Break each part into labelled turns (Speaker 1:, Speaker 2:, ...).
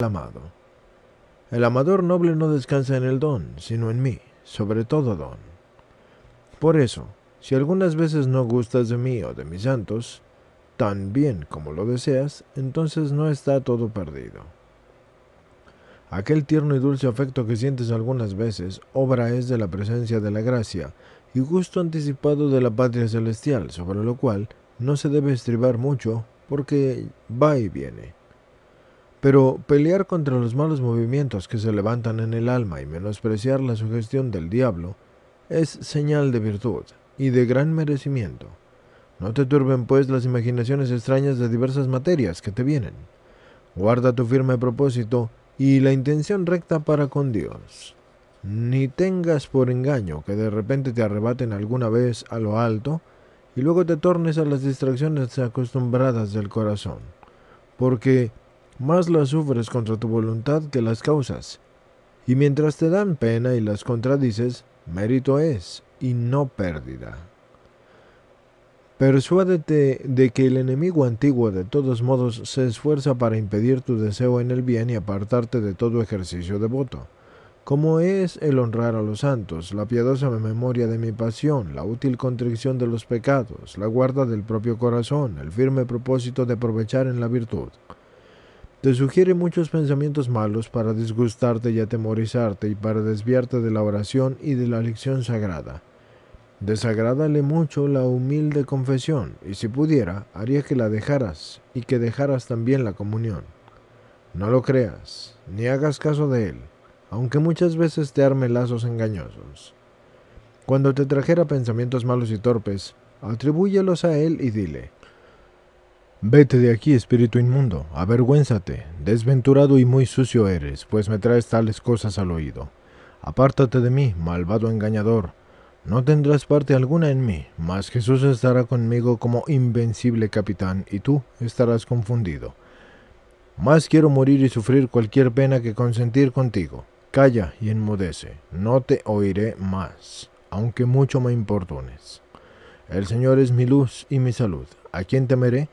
Speaker 1: el amado. El amador noble no descansa en el don, sino en mí, sobre todo don. Por eso, si algunas veces no gustas de mí o de mis santos, tan bien como lo deseas, entonces no está todo perdido. Aquel tierno y dulce afecto que sientes algunas veces, obra es de la presencia de la gracia y gusto anticipado de la patria celestial, sobre lo cual no se debe estribar mucho, porque va y viene. Pero pelear contra los malos movimientos que se levantan en el alma y menospreciar la sugestión del diablo es señal de virtud y de gran merecimiento. No te turben pues las imaginaciones extrañas de diversas materias que te vienen. Guarda tu firme propósito y la intención recta para con Dios. Ni tengas por engaño que de repente te arrebaten alguna vez a lo alto y luego te tornes a las distracciones acostumbradas del corazón, porque más las sufres contra tu voluntad que las causas. Y mientras te dan pena y las contradices, mérito es y no pérdida. Persuádete de que el enemigo antiguo de todos modos se esfuerza para impedir tu deseo en el bien y apartarte de todo ejercicio devoto. Como es el honrar a los santos, la piadosa memoria de mi pasión, la útil contrición de los pecados, la guarda del propio corazón, el firme propósito de aprovechar en la virtud. Te sugiere muchos pensamientos malos para disgustarte y atemorizarte y para desviarte de la oración y de la lección sagrada. Desagrádale mucho la humilde confesión, y si pudiera, haría que la dejaras y que dejaras también la comunión. No lo creas, ni hagas caso de él, aunque muchas veces te arme lazos engañosos. Cuando te trajera pensamientos malos y torpes, atribúyelos a él y dile, Vete de aquí, espíritu inmundo, avergüénzate, desventurado y muy sucio eres, pues me traes tales cosas al oído. Apártate de mí, malvado engañador, no tendrás parte alguna en mí, mas Jesús estará conmigo como invencible capitán, y tú estarás confundido. Más quiero morir y sufrir cualquier pena que consentir contigo. Calla y enmudece, no te oiré más, aunque mucho me importunes. El Señor es mi luz y mi salud. ¿A quién temeré?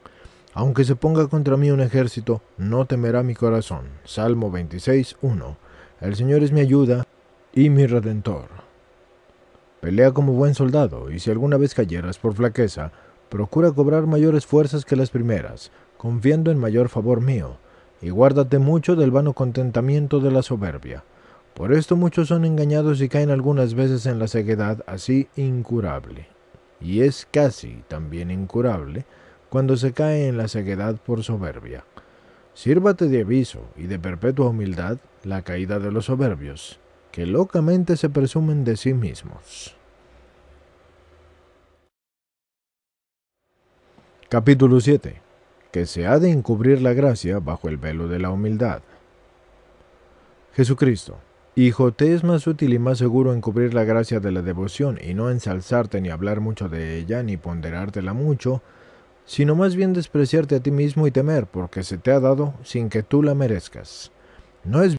Speaker 1: Aunque se ponga contra mí un ejército, no temerá mi corazón. Salmo 26, 1. El Señor es mi ayuda y mi redentor. Pelea como buen soldado, y si alguna vez cayeras por flaqueza, procura cobrar mayores fuerzas que las primeras, confiando en mayor favor mío, y guárdate mucho del vano contentamiento de la soberbia. Por esto muchos son engañados y caen algunas veces en la ceguedad así incurable. Y es casi también incurable cuando se cae en la ceguedad por soberbia. Sírvate de aviso y de perpetua humildad la caída de los soberbios, que locamente se presumen de sí mismos. Capítulo 7. Que se ha de encubrir la gracia bajo el velo de la humildad. Jesucristo, Hijo, te es más útil y más seguro encubrir la gracia de la devoción y no ensalzarte ni hablar mucho de ella ni ponderártela mucho, sino más bien despreciarte a ti mismo y temer porque se te ha dado sin que tú la merezcas. No es